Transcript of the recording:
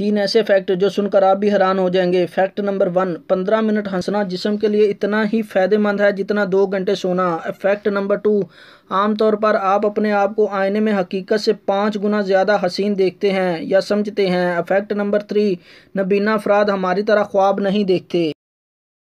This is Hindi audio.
तीन ऐसे फैक्ट जो सुनकर आप भी हैरान हो जाएंगे फैक्ट नंबर वन पंद्रह मिनट हंसना जिसम के लिए इतना ही फ़ायदेमंद है जितना दो घंटे सोना फैक्ट नंबर टू आमतौर पर आप अपने आप को आईने में हकीकत से पाँच गुना ज़्यादा हसीन देखते हैं या समझते हैं फैक्ट नंबर थ्री नबीना अफराद हमारी तरह ख्वाब नहीं देखते